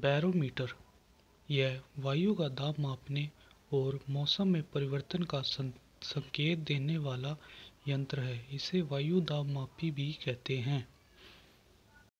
barometer यह वायु का दाब मापने और मौसम में परिवर्तन का संकेत देने वाला यंत्र है इसे वायु दाब मापी भी कहते हैं